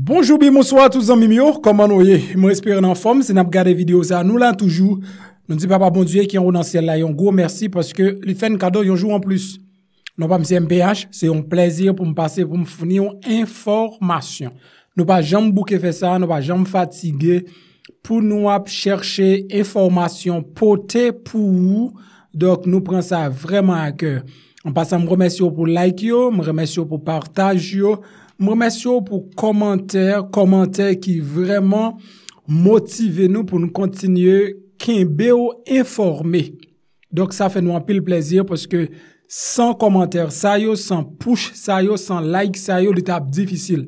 Bonjou bi moun swa touz an mim yo, koman woye, moun espir nan fom, se nan pou gade video sa, nou lan toujou, nou di papa bondye ki an wou nan sel la, yon gwo mersi paske li fen kado yon jou an plus, nou pa msi mbh, se yon plezir pou mpase pou mfni yon informasyon, nou pa jambou ke fe sa, nou pa jambou fatige pou nou ap chershe informasyon pote pou ou, dok nou pren sa vreman a keur, mpasan m remesyo pou like yo, m remesyo pou partaj yo, Mwen mèsyo pou komentèr, komentèr ki vreman motive nou pou nou kontinye kembe ou informè. Dok sa fè nou an pil plezir pòske san komentèr, sa yo san pouche, sa yo san like, sa yo l'etap difisil.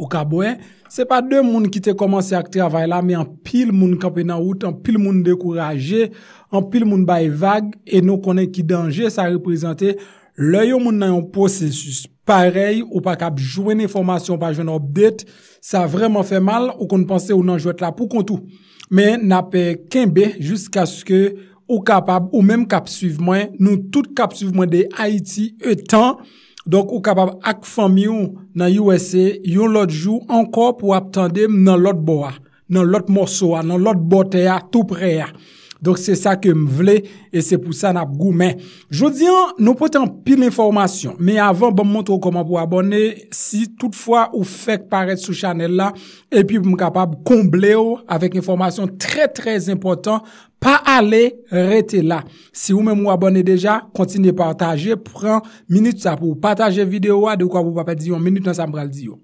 Ou kabwen, se pa dè moun ki te komanse ak te avay la, me an pil moun kampè nan wout, an pil moun dekouraje, an pil moun bay vague, e nou konè ki denje sa reprezentè lè yo moun nan yon posesus. Parey ou pa kap jwen informasyon, pa jwen obdet, sa vreman fe mal ou konpense ou nan jwet la pou kontou. Men na pe kenbe jiska sko ou kapab ou men kap suivemwen nou tout kap suivemwen de Haiti etan. Donk ou kapab ak famyon nan USA yon lot jou anko pou aptande nan lot boa, nan lot mosoa, nan lot boteya, tou preya. Donk se sa ke m vle E se pou sa nap gou men Jodi an, nou potan pil informasyon Me avan bon m montre ou koman pou abone Si tout fwa ou fek paret sou chanel la E pi m kapab komble ou Avek informasyon tre tre important Pa ale rete la Si ou men m ou abone deja Kontine partaje Pren minute sa pou partaje video a De ou kwa pou pape diyon Minute nan sa m bral diyon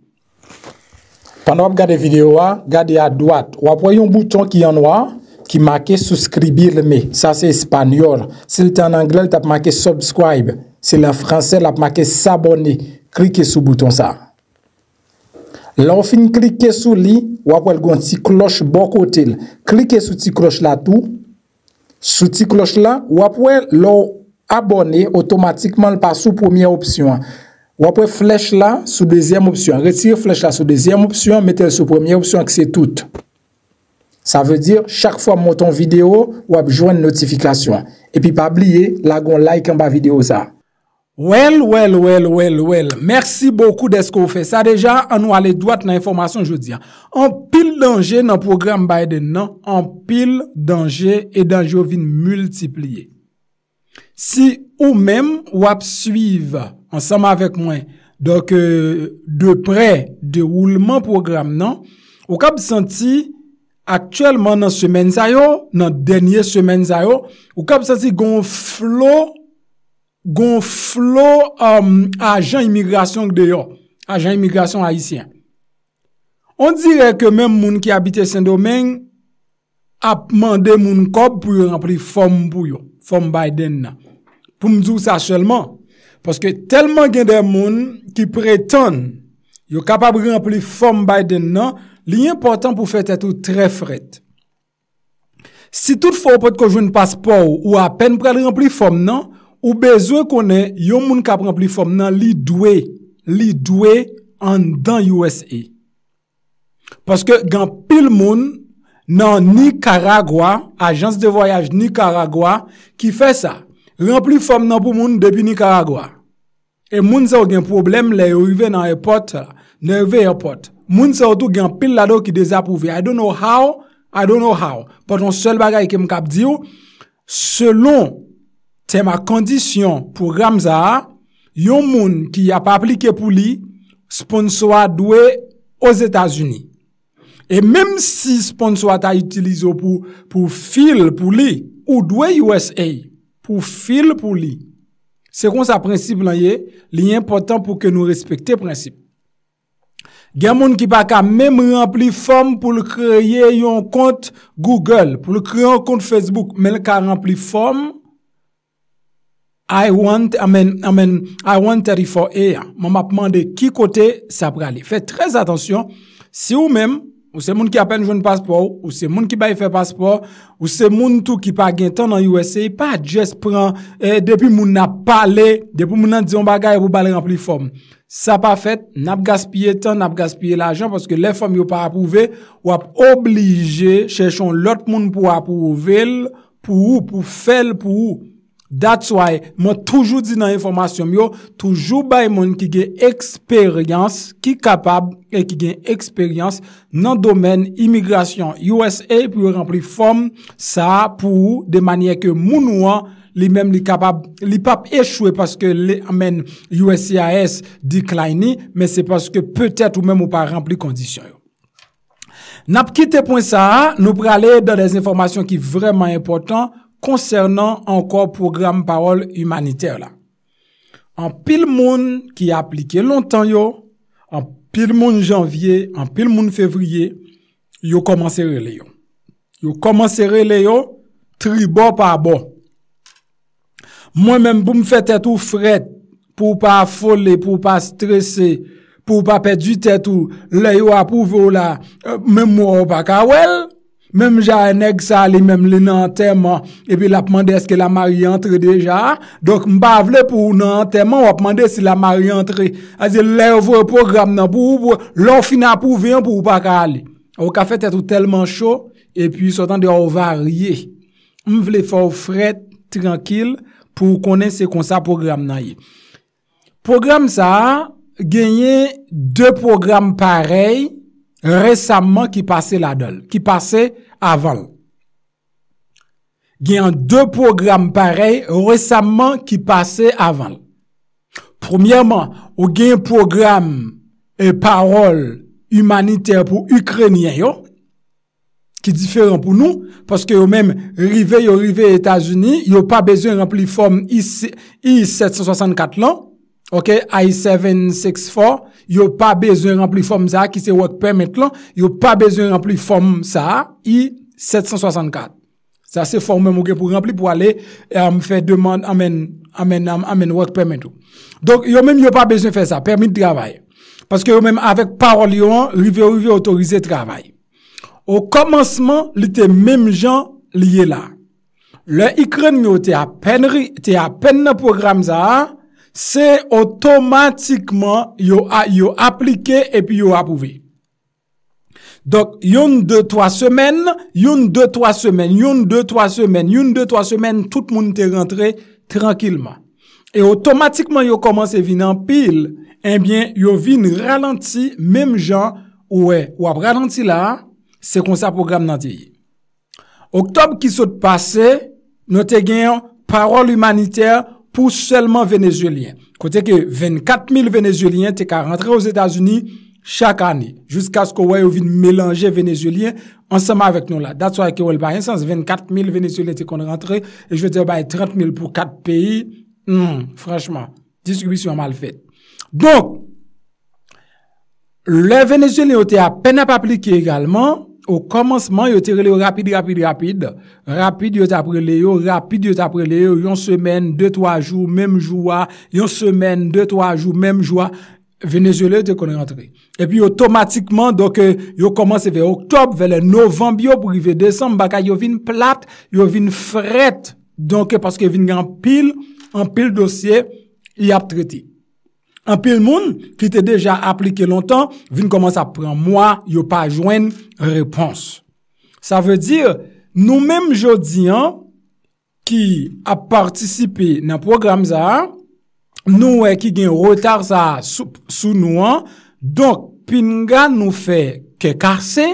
Pan wap gade video a Gade a dwat Wap wap yon bouton ki yon wap qui marquait le mais ça c'est espagnol si c'est en anglais tu marqué subscribe si en français tu marqué s'abonner cliquez sur le bouton ça là on fin cliquer sur lui ou après une petit cloche bon côté cliquez sur petit cloche là tout sur petit cloche là ou après abonné automatiquement par sous première option ou après flèche là sous deuxième option retire flèche là sous deuxième option mettez sur première option que c'est tout Sa ve dire, chak fwa mwoton video, wap jwen notifikasyon. Epi pa bliye, lagon like an ba video sa. Well, well, well, well, well. Mersi bokou de skou fe. Sa deja, an wale dwat nan informasyon jw diyan. An pil dange nan program Biden nan, an pil dange e danjou vin multipliye. Si ou men wap suive, ansama vek mwen, dok de pre de woulman program nan, wak ap senti, aktyelman nan semen zay yo, nan denye semen zay yo, ou kap sa si gonflo, gonflo um, ajan imigrasyon de yo, ajan imigrasyon haisyen. On dire ke men moun ki abite Sendo men, ap mande moun kop pou yo rempli fom pou yo, fom bayden nan. Pou mzou sa selman, paske telman gen de moun ki pretan, yo kapap rempli fom bayden nan, li yon portant pou fè tètou trè fred. Si tout fò pòt kò joun paspò ou apèn prèl rempli fòm nan, ou bezò konè, yon moun ka rempli fòm nan li dwe, li dwe an dan USA. Paske gen pil moun nan Nicaragua, Ajans de Voyage Nicaragua, ki fè sa, rempli fòm nan pou moun depi Nicaragua. E moun zò gen problem lè yon rive nan airport, nan rive airport. Moun sa wotou gen pil lado ki deza pou vi. I don't know how, I don't know how. Poton sel bagay kem kap diyo, selon tema kondisyon pou Ramza, yon moun ki ap aplike pou li, sponswa dwe os Etasuni. E menm si sponswa ta itilizo pou fil pou li, ou dwe USA, pou fil pou li, sekon sa prinsip lan ye, li yon important pou ke nou respekte prinsip. Gen moun ki pa ka mem rempli fòm pou lè kreye yon kont Google, pou lè kreye yon kont Facebook, men lè ka rempli fòm, I want, amen, amen, I want 34 air. Man ma pman de ki kote sa prale. Fè trez atansyon, si ou men, Ou se moun ki apen joun paspor, ou se moun ki baye fè paspor, ou se moun tou ki pa gen tan nan USA, pa jes pran, e, depi moun ap pale, depi moun nan diyon bagay pou pale rempli fòm. Sa pa fèt, nap gaspye tan, nap gaspye l'ajan, pòske lè fòm yo pa apouve, wap oblige chèchon lòt moun pou apouve l, pou ou, pou fè l, pou ou. That's why, mwen toujou di nan informasyon myo, toujou bay mwen ki gen eksperyans, ki kapab, e ki gen eksperyans nan domen imigrasyon USA pou rempli form sa pou de manye ke moun ou an, li mwen li kapab, li pap echwe paske li amen USCIS dikla ini, men se paske peutet ou men mwen pa rempli kondisyon yo. Napkite pwen sa, nou prale dan les informasyon ki vreman important, konsernan ankor program parol humaniter la. An pil moun ki aplike lontan yo, an pil moun janvye, an pil moun fevriye, yo komanse rele yo. Yo komanse rele yo, tribo pa bo. Mwen menm pou mfe tetou fret, pou pa fole, pou pa stresse, pou pa pe du tetou, le yo apouve ou la, menmou ou pa kawel, Mèm jè a enèk sa li, mèm li nan entèman, epi la pman de eske la mari antre deja. Dok mba vle pou nan entèman, wap man de eske la mari antre. A zè lè vwe program nan pou, lò fina pou vè yon pou w pa ka ali. Ou ka fèt etou telman chò, epi sotan de ou varye. M vle fò ou fred, trankil, pou kone se kon sa program nan yi. Program sa, genye dè program parey, resamman ki pase la dol, ki pase avan l. Gen an de programme parey resamman ki pase avan l. Proumyaman, ou gen programme e parol humaniter pou Ukrenyen yo, ki diferan pou nou, paske yo menm rive yo rive Etasuni, yo pa bezyon rempli form I-764 lan, OK, I764, yo pas besoin remplir forme ça qui c'est work permit là, yo pas besoin remplir forme ça I764. Ça c'est forme même pour remplir pour aller faire demande amène amène amène work permit. Donc yo même yo pas besoin faire ça, permis de travail. Parce que yo même avec parole il rivé rivé autorisé travail. Au commencement, l'été même gens lié là. Le Ukraine yo à peine t'es à peine programme ça. Se otomatikman yo aplike epi yo apouvi. Dok yon 2-3 semen, yon 2-3 semen, yon 2-3 semen, yon 2-3 semen, tout moun te rentre tranquilman. E otomatikman yo komanse vin an pil, en eh bin yo vin ralanti mem jan ouè. Ou ap ralanti la, se kon sa program nan tiye. Oktob ki sot pase, nou te genyon parol humaniter wakil. pour seulement Vénézuéliens. Côté que 24 000 Vénézuéliens étaient rentrés aux États-Unis chaque année, jusqu'à ce qu'on voit mélanger Vénézuéliens ensemble avec nous là. That's why que 24 000 Vénézuéliens étaient rentrés, et je veux dire, bah, 30 000 pour quatre pays, hmm, franchement, distribution mal faite. Donc, les Vénézuéliens été à peine appliqué également, Ou komanseman, yo te rele yo rapide, rapide, rapide, rapide, yo te aprele, yo rapide, yo te aprele, yo yon semen, 2-3 jou, menm joua, yon semen, 2-3 jou, menm joua, venezuela yo te kon rentre. E pi otomatikman, euh, yo komanse ve oktob, ve le novembi, yo prive december, baka yo vin plat, yo vin fret, donke paske vin gan pil, an pil dosye, yap treti. An pil moun ki te deja aplike lontan, vin koman sa pran mwa, yo pa jwen repons. Sa ve dir nou menm jodi an ki a partisipe nan program za, nou e ki gen rotar za sou nou an, donk pin nga nou fe ke kase,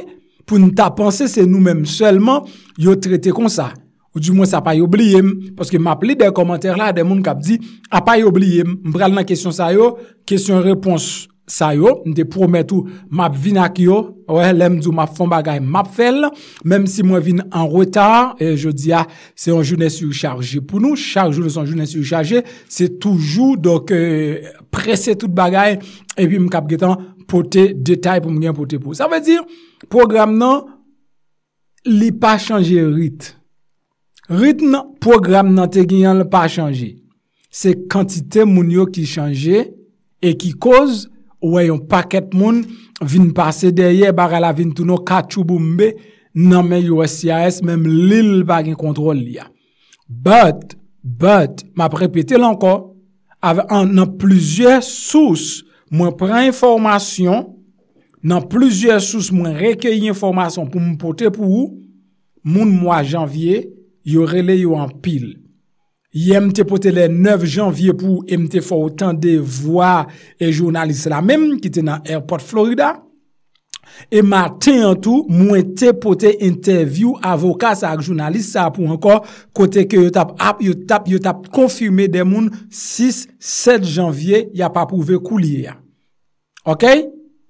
pou nou ta pense se nou menm selman yo trete kon sa. Ou di mwen sa pa yobliye m. Paske m ap li de komenter la. De moun kap di. A pa yobliye m. M bral nan kesyon sa yo. Kesyon repons sa yo. N de pou mwen tou. M ap vin ak yo. Ou e lem dou m ap fon bagay. M ap fel. Mem si mwen vin an rota. E je di ya. Ah, Se yon jounen surcharje pou nou. Charjou de son jounen surcharje. Se toujou. Dok euh, presse tout bagay. E pi m kap getan. Pote detay pou m gen pote pou. Sa ve dir. Program nan. Li pa chanje rit. Rit nan programe nan te ginyan la pa chanje. Se kantite moun yo ki chanje, e ki koz, wè yon paket moun, vin pase deye, bar ala vin tou nou kachou boumbe, nan men YOSCAS, men lil bagen kontrol liya. But, but, map repete lanko, av nan plizye sous, mwen pren informasyon, nan plizye sous mwen rekeye informasyon pou mwen pote pou ou, moun mwa janvye, Yo rele yo an pil. Ye mte pote le 9 janvye pou mte fwa otan de vwa e jounalist la menm ki te nan Airport Florida. E maten an tou, mwen te pote interview avokat sa ak jounalist sa apou ankor. Kote ke yo tap ap, yo tap, yo tap konfirme demoun 6, 7 janvye. Ya pa pou ve kou liye ya. Ok?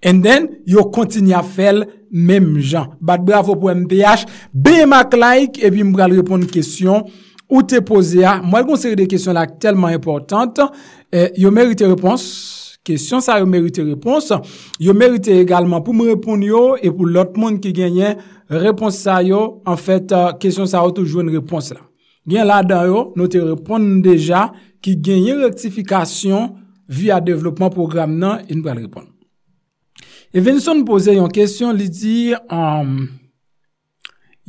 And then, yo kontin ya fel jounalist. Mem jan. Bat bravo pou MPH. Beye mak laik. Epi mwen bral repon nan kesyon. Ou te pose ya. Mwen kon seri de kesyon la telman importante. Euh, yo merite repons. Kesyon sa yo merite repons. Yo merite egalman pou mwen repon yo. E pou lot moun ki genye. Repons sa yo. En fèt kesyon euh, sa yo toujou nan repons la. Gen la da yo. Nou te repon deja. Ki genye rektifikasyon. Via devlopman program nan. En bral repon. E ven son pose um, yon kesyon li di,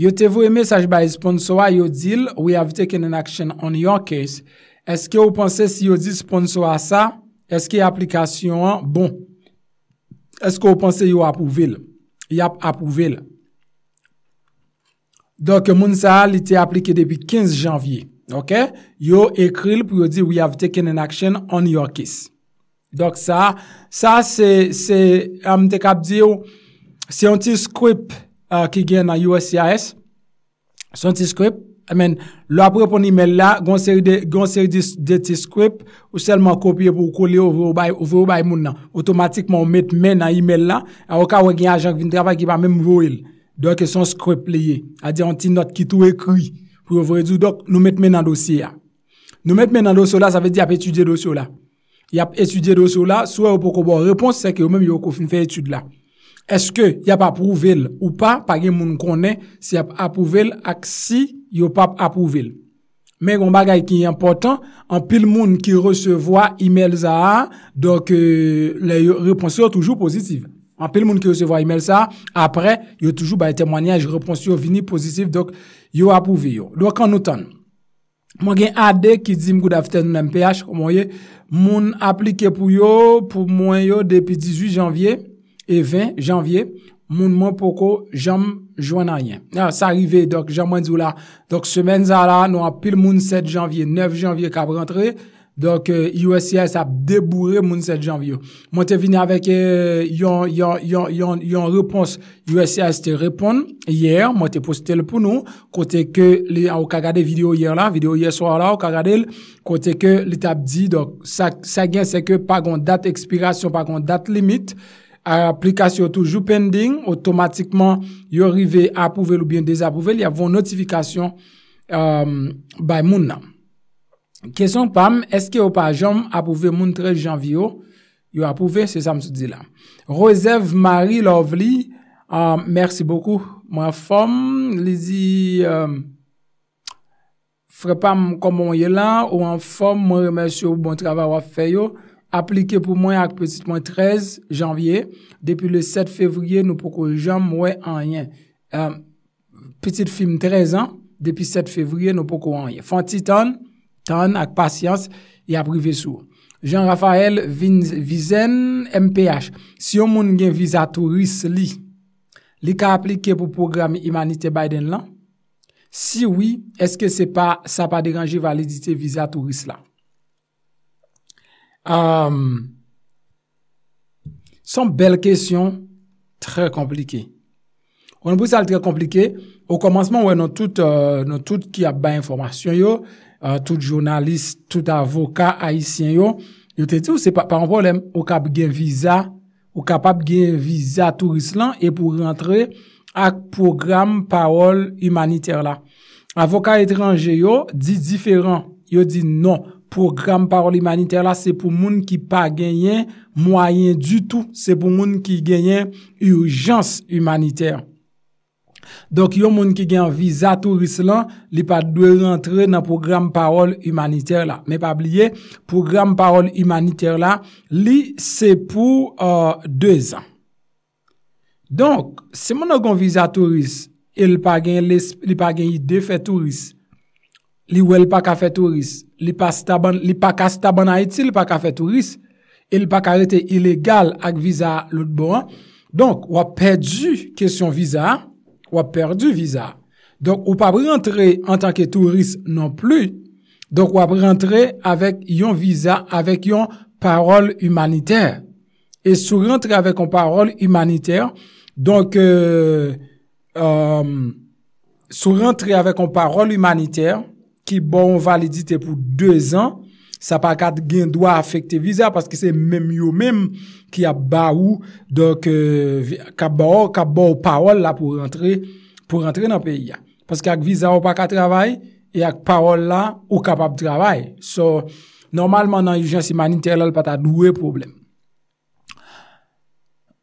yote vo e mesaj baye sponsowa yo dil, we have taken an action on your case, eske ou panse si yo di sponsowa sa, eske aplikasyon an, bon, eske ou panse yo apouvel, yap apouvel. Don ke moun sa li te aplike depi 15 janvye, yo ekril pou yo di we have taken an action on your case. Dok sa, sa se, se, am te kap di yo, se yon ti skrip ki gen nan USCIS, se yon ti skrip, amen, lo apropon email la, gonseri de, gonseri de ti skrip, ou selman kopye pou koli ou vye ou bay, ou vye ou bay moun nan, otomatikman ou met men nan email la, an waka wè gen ajan ki vintrapa ki pa men mwou il, doke son skrip liye, adi yon ti not ki tou ekri, pou yon vwe di yo, dok nou met men nan dosye ya. Nou met men nan dosye la, sa ve di ap etude dosye la. Yap etudye dosyo la, sou e pou koubo. Repons se ke yo mèm yo koufin fe etude la. Eske yap apouvel ou pa, pa gen moun konen, si yap apouvel ak si yo pap apouvel. Mè yon bagay ki yon important, an pil moun ki resevoa e-mail za a, dok euh, le yo repons yo toujou pozitiv. An pil moun ki resevoa e-mail za a, apre yo toujou ba etemwanyaj repons yo vini pozitiv, dok yo apouvel yo. Lwa kan nou tan? Mwen gen ade ki di mkou da fte nou nan pH kou mwen ye, moun aplike pou yo, pou mwen yo depi 18 janvye e 20 janvye, moun mwen poko jam jwananyen. S'arive, jam mwen di ou la, semen zara nou apil moun 7 janvye, 9 janvye kab rentreye. Donk, eh, USCIS ap deboure moun se janvi eh, ah, yo. Mwen te vini avek yon repons, USCIS te repon yery, mwen te poste le pou nou, kote ke li an wak gade video yery la, video yery swa la, wak gade, kote ke li tap di, donk, sa gen se ke pa goun dat ekspirasyon, pa goun dat limit, aplikasyon toujou pending, otomatikman yo rive apouvel ou bien dezapouvel, li avon notifikasyon euh, bay moun nan. Kesyon pam, eske ou pa jom apouve moun 13 janviyo? Yo apouve, se sa msou di la. Rosev Marie Lovely, mersi boku. Mwen fom, li di, frepam komon ye lan, ou an fom, mwen remesyo moun bon travay waf feyo. Aplike pou mwen ak petit mwen 13 janviyo, depi le 7 fevriye nou poko jom mwen anyen. Petit film 13 an, depi 7 fevriye nou poko anyen. Fon Titan, tan ak pasyans y aprive sou. Jean-Raphaël Vizen MPH, si yo moun gen visa tourist li, li ka aplike pou program imanite Biden lan? Si oui, eske se pa sa pa deranje validite visa tourist la? Son bel kesyon, tre komplike. Ou nan pou sal tre komplike, ou komansman wè euh, nou tout ki ap ba informasyon yo, Euh, tout jounalist, tout avoka haisyen yo, yo te ti ou se pa par anpo lem, ou kapap gen viza ou kapap gen viza tou rislan, e pou rentre ak program parol humaniter la, avoka etranje yo, di diferan yo di non, program parol humaniter la, se pou moun ki pa genyen mwayen du tou, se pou moun ki genyen urjans humaniter Donk yon moun ki gen visa turis lan Li pa dwe rentre nan program Parol humaniter la Program parol humaniter la Li se pou euh, Dez an Donk se moun an kon visa turis Li pa gen yi Defe turis Li wèl pa kafe turis Li pa ka staban a eti Li pa kafe turis Li pa ka rete ilegal ak visa lout bon Donk wapèdju Kesyon visa a a perdu visa. Donc, ou pas rentrer en tant que touriste non plus. Donc, rentrer rentrer avec yon visa avec yon parole humanitaire. humanitaire. Et rentrer avec une parole humanitaire, donc euh, euh, sur avec avec une parole qui qui bon validité pour deux ans, Sa pa kat gen dwa afekte viza, paske se menm yo menm ki ap ba ou, dok euh, kap ba ou, kap ba ou pa ou la pou rentre, pou rentre nan peyi ya. Paske ak viza ou pa ka travay, e ak pa ou la ou kapap travay. So, normalman nan yon jansi mani, telol pata dwe probleme.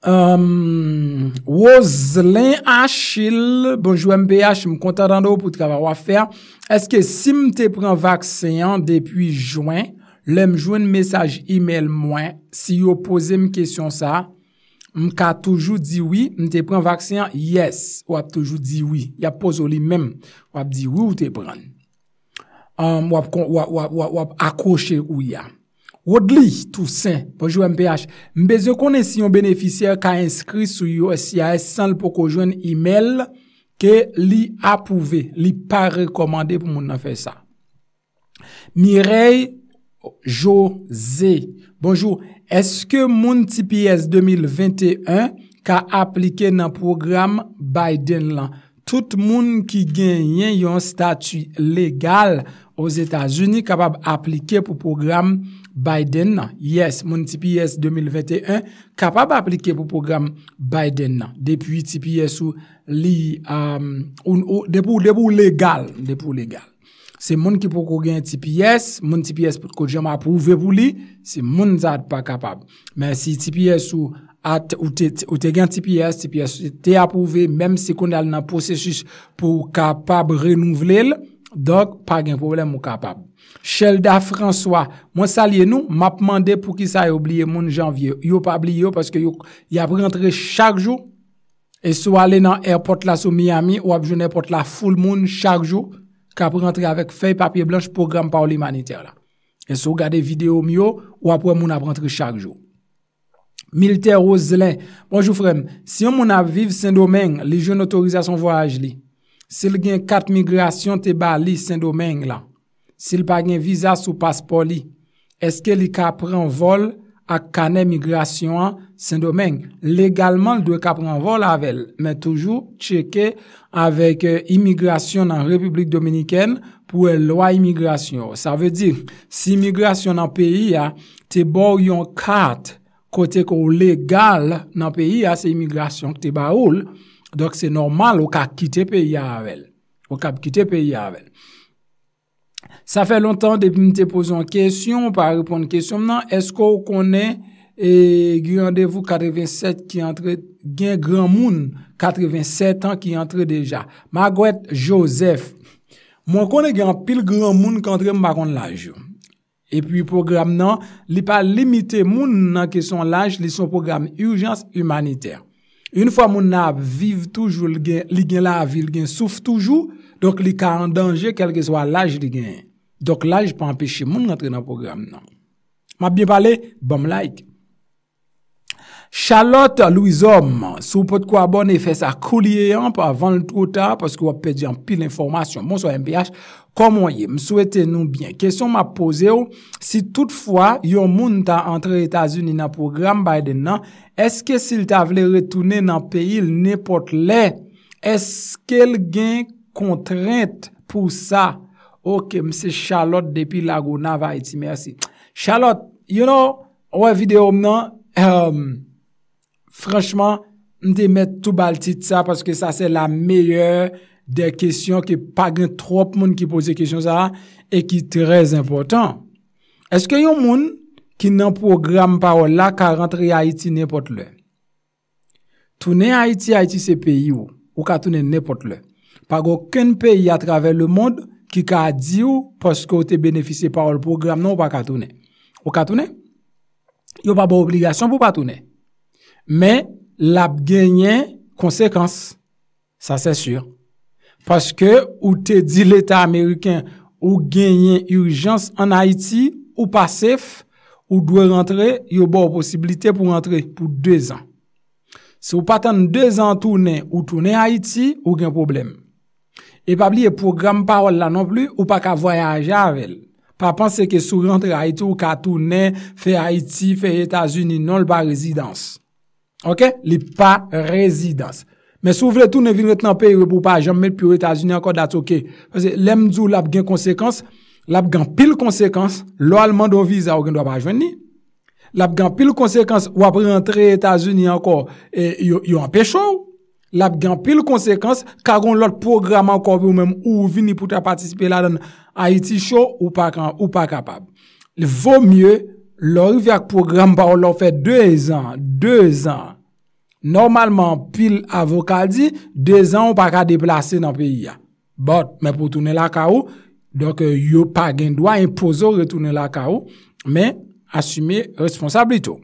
Wazlin ehm, Achil, bonjou MbH, m konta dando pou tk ava wafè, eske si m te pren vaksiyan depi jwen, lè m jwen mesaj email mwen, si yo pose m kesyon sa, m ka toujou di wè, m te pren vaksiyan, yes, wap toujou di wè, ya pozo li mèm, wap di wè ou te pren, wap akwoshe ou ya. Rodli Toussaint, bonjou MPH. Mbe ze konen si yon beneficer ka inskri sou yo SIS san pou ko jwen email ke li apouve, li pa rekomande pou moun nan fè sa. Mireille José, bonjou. Eske moun TPS 2021 ka aplike nan program Biden lan? Tout moun ki genyen yon statu legal, Os Etats-Unis kapab aplike pou program Biden nan. Yes, moun TPS 2021 kapab aplike pou program Biden nan. Depi TPS ou li, um, ou depou legal. Se moun ki pou kou gen TPS, moun TPS pou kou jama apouve pou li, se moun zade pa kapab. Men si TPS ou te gen TPS, TPS ou te apouve, menm se kon al nan posesis pou kapab renouvle lè, Dok, pa gen problem mou kapab. Sheldah François. Mwen salye nou, m ap mande pou ki sa y oubliye moun janvye. Yo pa oubli yo, peske yo y ap rentre chak jou, e sou ale nan airport la sou Miami, ou ap joun airport la foul moun chak jou, ka ap rentre avek fey papye blanche program pa ou li maniter la. E sou gade video m yo, ou ap wè moun ap rentre chak jou. Milter Roselin. Bonjou frem, si yon moun ap vive sen domen, li joun otoriza son voyaj li. Se li gen kat migrasyon te ba li sen domen la, se li pa gen vizas ou paspor li, eske li ka pren vol ak kane migrasyon an sen domen? Legalman, li dwe ka pren vol avèl, men toujou cheke avèk euh, imigrasyon nan Republik Dominiken pou el loy imigrasyon. Sa vè di, si imigrasyon nan peyi a, te bo yon kat kote kou legal nan peyi a se imigrasyon te ba oul, Dok se normal ou ka kite pe ya avèl. Ou ka kite pe ya avèl. Sa fè lontan depi mte poson kèsyon, pa repon kèsyon nan, esko ou konè, e gyandevou 87 ki antre, gen gran moun, 87 an ki antre deja. Magwet Joseph. Mon konè gen pil gran moun kan tre mba kon laj yo. E pi program nan, li pa limite moun nan kèsyon laj, li son program urjans humanitèr. Yon fwa moun nab, viv toujou li gen la vi, li gen souf toujou, dok li ka an danje kelke swa laj li gen. Dok laj pou anpeche moun ngan tre nan program nan. Mabye pale, bom like. Charlotte Louison, sou pot kwa bon e fe sa kou liye an pa avan lout ou ta, paskou wap pedi an pil informasyon moun sou MPH, komon ye, m souwete nou byen. Kesyon ma pose ou, si toutfwa yon moun ta antre Etats-Unis nan program Biden nan, eske si lta vle retounen nan peyi l nepot le, eske l gen kontrent pou sa? Ok, mse Charlotte depi lagou nan va eti, mersi. Charlotte, you know, wè videoum nan, eeeem, Franschman, mte met tou bal tit sa paske sa se la meyeur de kesyon ki pa gen trop moun ki pose kesyon sa la e ki trez important. Eske yon moun ki nan program pa ou la ka rentre Haiti nepot le? Tounen Haiti, Haiti se peyi ou? Ou ka tounen nepot le? Pago ken peyi a traver le moun ki ka di ou paske ou te benefise pa non, ou l program nan ou pa ka tounen? Ou ka tounen? Yon pa bo obligasyon pou pa tounen? Men, la genyen konsekans. Sa se sur. Paske ou te di l'Etat Ameriken ou genyen urjans an Haiti ou pa sef, ou dwe rentre, yo bo posibilite pou rentre pou 2 an. Se ou pa tan 2 an toune ou toune Haiti, non ou gen problem. E pa bli e program pa wala non pli ou pa ka voyaje avel. Pa panse ke sou rentre Haiti ou ka toune fe Haiti, fe Etasuni, non l pa rezidans. Ok, li pa rezidans Men sou vle tou ne vin wet nan pe Ou pa jam met pi ou Etasuni anko datokè Fase, lem djou lap gen konsekans Lap gen pil konsekans Lo alman do viza ou gen do ap ajwen ni Lap gen pil konsekans Ou ap rentre Etasuni anko Yo anpechou Lap gen pil konsekans Kagon lot program anko ou men Ou vin ni pouta patisipe la dan Haiti show ou pa kapab Li vo mye lor ouvyak program pa ou lor fè 2 an, 2 an normalman pil avokal di, 2 an ou pa ka deplase nan peyi ya, bot, men pou toune la ka ou, donk euh, yo pa gen doa, imposo re toune la ka ou men, asume responsablito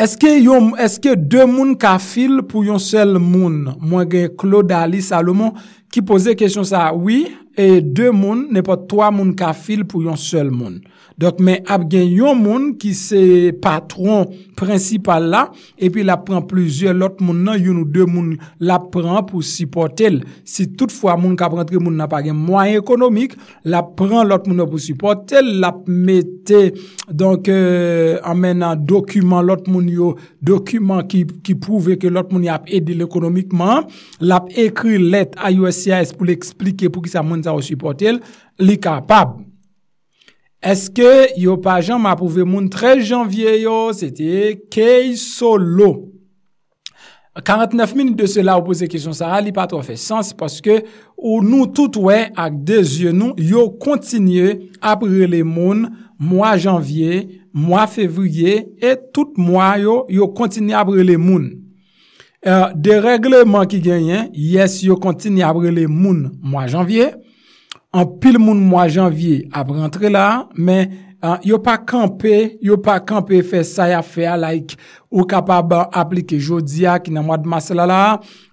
eske yo, eske 2 moun ka fil pou yon sel moun mwen gen Claude Ali Salomon ki pose kèsyon sa, oui e 2 moun, ne pa 3 moun ka fil pou yon sel moun Donk men ap gen yon moun ki se patron prinsipal la E pi la pran plizye lot moun nan yon ou de moun la pran pou sipote l Si toutfwa moun kap rentre moun na pa gen mwany ekonomik La pran lot moun yo pou sipote l La mette donk euh, amen nan dokumen lot moun yo Dokumen ki pouve ke lot moun yo ap edil ekonomikman La ekri let a YOSCIS pou l'explike pou ki sa moun sa ou sipote l Li kapab Eske yo pa jan ma pouve moun 13 janvye yo, se te key solo. 49 minit de se la ou pose kisyon sa, li patro fe sens, paske ou nou tout we ak dezyen nou, yo kontinye apre le moun, mwa janvye, mwa fevrye, et tout mwa yo, yo kontinye apre le moun. Euh, de regleman ki genyen, yes yo kontinye apre le moun mwa janvye, An pil moun mwa janvye ap rentre la, men yo pa kampe, yo pa kampe fe sa ya fe a laik ou kapaba aplike jodia ki nan mwa d'ma se la la,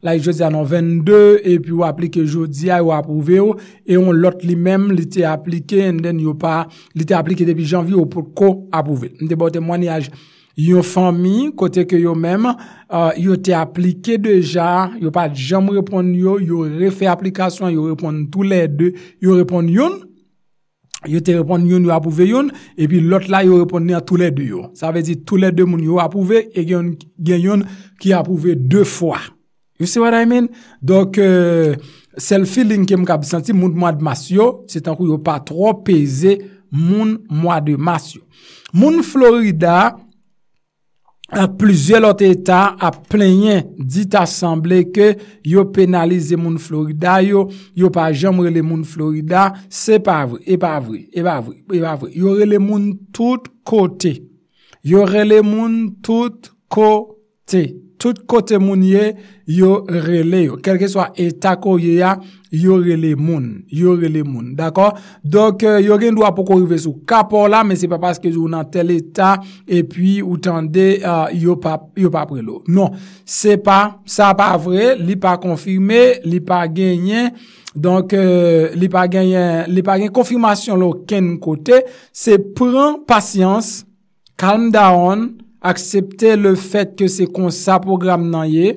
laik jodia nan 22, epi ou aplike jodia ou apouve ou, e on lot li mem li te aplike, en den yo pa li te aplike depi janvye ou pou ko apouve. Nde bo temwani aje. Yon fami... Kote ke yon menm... Euh, yon te aplike deja... Yon pa jam repon yon... Yon refe aplikasyon... Yon repon tou le de... Yon repon yon... Yon te repon yon... Yon apouve yon... E pi lot la yon repon ni a tou le de yon... Sa vezi tou le de moun yon apouve... E gen yon ki apouve de fwa... You see what I mean? Dok... Euh, Sel filin kem kab senti moun mwa de mas yo... Se tankou yon pa tro peze... Moun mwa de mas yo... Moun Florida... A plizye lot eta a plenye dit asemble ke yo penalize moun Florida yo, yo pa jom rele moun Florida, se pa avri, e pa avri, e pa avri, e pa avri, yo rele moun tout kote, yo rele moun tout kote. Tout kote moun ye, yo rele yo. Kelke swa eta kou ye ya, yo rele moun. Yo rele moun, d'akor? Donk, eh, yo gen dwa pou kou rive sou kapor la, men se pa paske jou nan tel eta, epi ou tan de, eh, yo pa prelo. Non, se pa, sa pa vre, li pa konfirmé, li pa genyen. Donk, eh, li pa genyen, li pa genyen konfirmasyon lo ken kote, se pren pasyans, kalm da hon, aksepte le fet ke se kon sa program nan ye,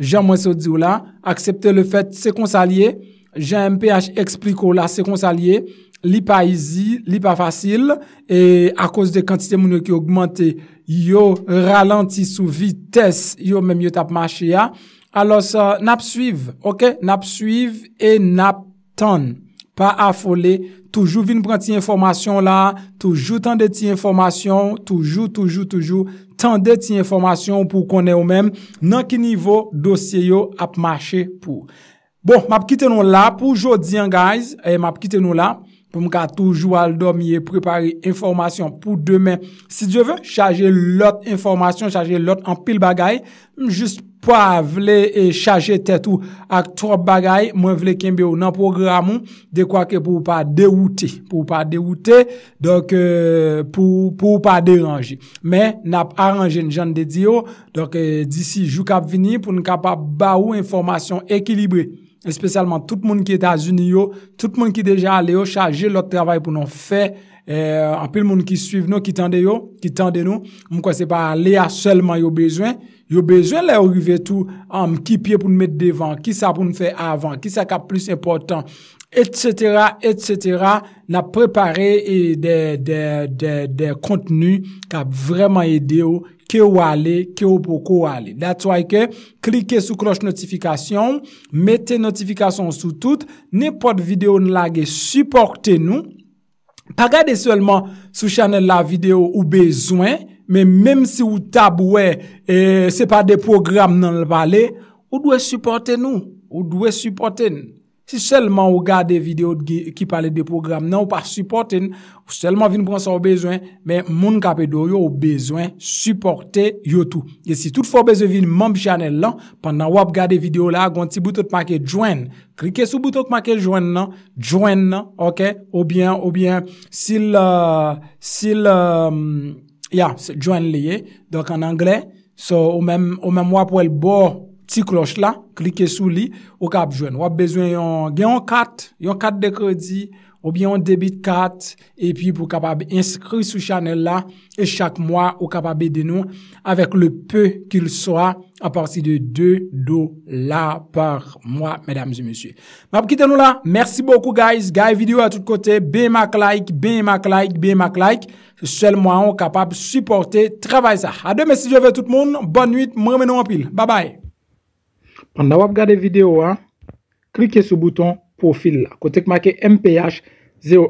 jan mwen se di ou la, aksepte le fet se kon sa liye, jan mph ekspliko la se kon sa liye, li pa izi, li pa fasil, e a kose de kantite moun yo ki augmente, yo ralanti sou vites, yo menm yo tap mache ya, alos nap suive, ok, nap suive e nap tan, pa afole, Toujou vin pran ti informasyon la, toujou tan de ti informasyon, toujou, toujou, toujou, tan de ti informasyon pou konen ou men nan ki nivou dosye yo ap mache pou. Bon, map kite nou la pou jodi an guys, eh, map kite nou la pou m ka toujou al domi e prepare informasyon pou demen. Si diyo ven, chaje lot informasyon, chaje lot an pil bagay, m jist pran. pou a vle e chaje tetou ak tro bagay, mwen vle kembe ou nan programou, dekwa ke pou ou pa deroute, pou ou pa deroute, dok e, pou ou pa deranje. Men, nap aranje njan de diyo, dok e, disi jou kap vini pou nou kap ap ba ou informasyon ekilibre, espesyalman tout moun ki e ta zuni yo, tout moun ki deja ale yo chaje lot travay pou nou fe ekilibre. Eh, anpil moun ki suiv nou, ki tende yo ki tende nou, mwen kwa se pa le a selman yo bejwen yo bejwen le ou yu vetou ki pye pou nou met devan, ki sa pou nou fe avan ki sa ka plus important et cetera, et cetera na prepare e de contenu ka vreman yede yo ke ou wale, ke ou pou kou wale that's why ke, klike sou kloche notifikasyon mette notifikasyon sou tout ne pot videyo nou lage supporte nou Pa gade selman sou chanel la video ou bezwen, men menm si ou tab wè e, se pa de programe nan l valè, ou dwe supporte nou? Ou dwe supporte nou? Si selman ou gade videyo ki pale de program nan ou pa supporten, ou selman vin bronsan ou bezwen, men moun kapedoyo ou bezwen supporte yotou. Ye si tout fò bezwen vin moun bi chanel lan, pandan wap gade videyo la, gwen ti boutot pake jwen, klike sou boutot pake jwen nan, jwen nan, ok, ou bien, ou bien, sil, euh, sil, euh, ya, jwen liye, dok an angle, so, ou men wap wèl boj, ti kloche la, klike sou li, ou kap jwen. Wap bezwen yon kat, yon kat de kredi, ou yon debit kat, e pi pou kapab inskri sou chanel la, e chak mwa, ou kapab de nou avek le peu kil soa aparsi de 2 do la par mwa, mèdames et monsye. Mwap kiten nou la, mersi boku guys, gay video a tout kote, be mak like, be mak like, be mak like, sel mwa ou kapab supporte, trabay sa. A de mèsi je vè tout moun, bonn nit, mwen menon wapil, babay. Pendant que vous regardez la vidéo, hein, cliquez sur le bouton profil, là, côté marqué MPH 01.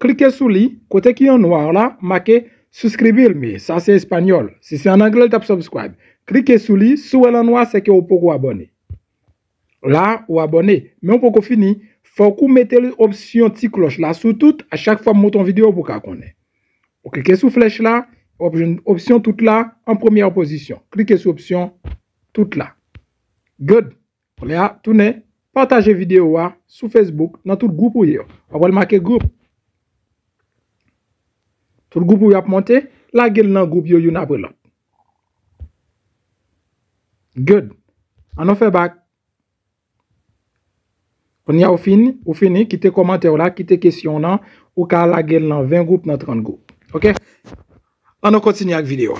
cliquez sur lui, côté qui est en noir, là, marqué souscribir, mais ça c'est espagnol. Si c'est en anglais, tapez subscribe. Cliquez sur lui, sous la noir, c'est que vous pouvez vous abonner. Là, vous abonner. Mais pour finir, il faut que vous mettez l'option petite cloche là sous tout à chaque fois que vous vidéo pour qu'on connaisse. Vous cliquez sur flèche là, option toute là en première position. Cliquez sur option Tout la. Good. Ou le a, tou ne, pataje videyo wa, sou Facebook, nan tout goup ou yo. A vole make goup. Tout goup ou yo ap monte, la gel nan goup yo yo nabre lan. Good. Ano fe bak. Ou ni a ou fini, ou fini, kite komante ou la, kite kesyon nan, ou ka la gel nan 20 goup nan 30 goup. Ok. Ano kontini ak videyo.